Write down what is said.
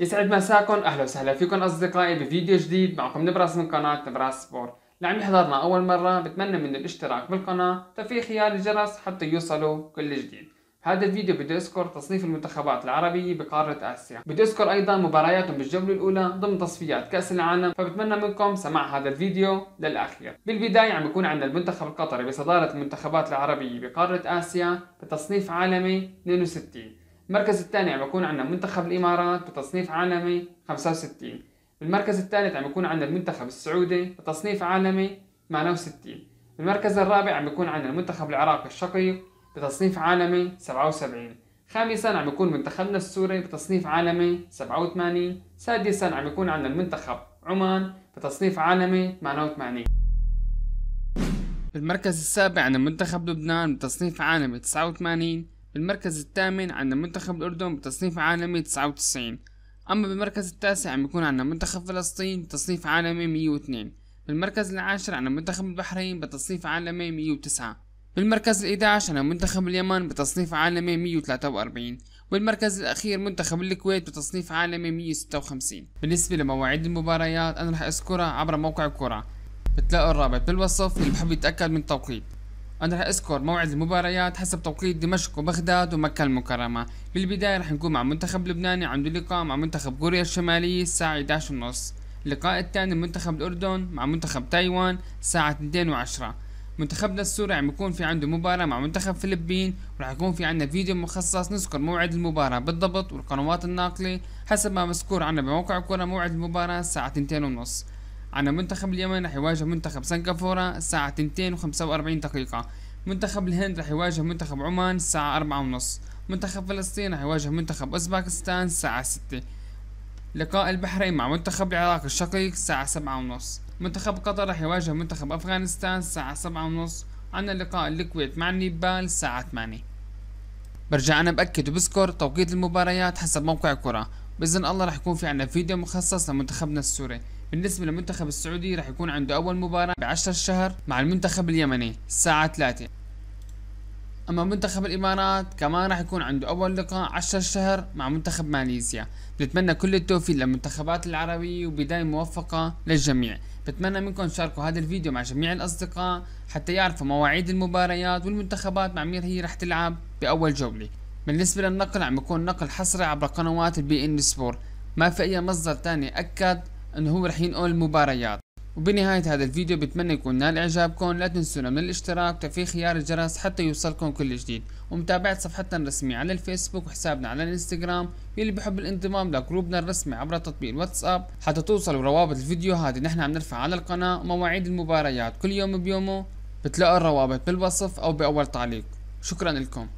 يسعد مساكم اهلا وسهلا فيكم اصدقائي بفيديو جديد معكم نبرس من قناه نبراس سبور اللي عم يحضرنا اول مره بتمنى منه الاشتراك بالقناه وتفعيل خيار الجرس حتى يوصلوا كل جديد هذا الفيديو بدي اذكر تصنيف المنتخبات العربية بقارة اسيا، بدي اذكر ايضا مبارياتهم بالجولة الاولى ضمن تصفيات كأس العالم، فبتمنى منكم سماع هذا الفيديو للاخير. بالبداية عم بيكون عندنا المنتخب القطري بصدارة المنتخبات العربية بقارة اسيا بتصنيف عالمي 62 المركز الثاني عم يكون عندنا منتخب الامارات بتصنيف عالمي 65 المركز الثالث عم يكون عندنا المنتخب السعودي بتصنيف عالمي 68 المركز الرابع عم يكون عندنا المنتخب العراقي الشقيق بتصنيف عالمي 77 خامسا عم يكون منتخبنا السوري بتصنيف عالمي 87 سادسا عم يكون عندنا المنتخب عمان بتصنيف عالمي 88 المركز السابع عندنا منتخب لبنان بتصنيف عالمي 89 بالمركز الثامن عندنا منتخب الأردن بتصنيف عالمي تسعة وتسعين أما بالمركز التاسع عم بيكون عندنا منتخب فلسطين بتصنيف عالمي مية واتنين بالمركز العاشر عندنا منتخب البحرين بتصنيف عالمي مية وتسعة بالمركز 11 عندنا منتخب اليمن بتصنيف عالمي مية وأربعين والمركز الأخير منتخب الكويت بتصنيف عالمي 156 بالنسبة لمواعيد المباريات أنا رح أذكرها عبر موقع الكرة بتلاقوا الرابط بالوصف اللي بحب يتأكد من التوقيت أنا راح أذكر موعد المباريات حسب توقيت دمشق وبغداد ومكة المكرمة بالبداية راح نكون مع منتخب لبناني عنده لقاء مع منتخب كوريا الشمالية الساعة ونص اللقاء الثاني منتخب الأردن مع منتخب تايوان الساعة وعشرة منتخبنا السوري عم يكون في عنده مباراة مع منتخب فلبين وراح يكون في عنا فيديو مخصص نذكر موعد المباراة بالضبط والقنوات الناقلة حسب ما مذكور عنا بموقع الكرة موعد المباراة الساعة ونص عن منتخب اليمن راح يواجه منتخب سنغافورة الساعة 2 و45 دقيقة منتخب الهند راح يواجه منتخب عمان الساعة 4 ونص منتخب فلسطين راح يواجه منتخب أوزباكستان الساعة 6 لقاء البحرين مع منتخب العراق الشقيق الساعة 7 ونص منتخب قطر راح يواجه منتخب أفغانستان الساعة 7 ونص عندنا لقاء الكويت مع النيبال الساعة 8 برجع أنا بأكد وبذكر توقيت المباريات حسب موقع الكرة بإذن الله راح يكون في عنا فيديو مخصص لمنتخبنا السوري بالنسبة للمنتخب السعودي راح يكون عنده أول مباراة بعشر شهر مع المنتخب اليمني الساعة 3 أما منتخب الإمارات كمان راح يكون عنده أول لقاء عشر شهر مع منتخب ماليزيا بنتمنى كل التوفيق للمنتخبات العربية وبداية موفقة للجميع بتمنى منكم تشاركوا هذا الفيديو مع جميع الأصدقاء حتى يعرفوا مواعيد المباريات والمنتخبات مع مين هي راح تلعب بأول جولة بالنسبة للنقل عم يكون نقل حصري عبر قنوات البي إن سبور ما في أي مصدر تاني أكد انه هو رح ينقل المباريات وبنهاية هذا الفيديو بتمنى يكون نال اعجابكم لا تنسونا من الاشتراك وتفعيل خيار الجرس حتى يوصلكم كل جديد ومتابعة صفحتنا الرسمية على الفيسبوك وحسابنا على الانستغرام يلي بحب الانضمام لجروبنا الرسمي عبر تطبيق الواتساب حتى توصلوا روابط الفيديو اللي نحن عم نرفعها على القناة ومواعيد المباريات كل يوم بيومه بتلاقوا الروابط بالوصف او باول تعليق شكرا لكم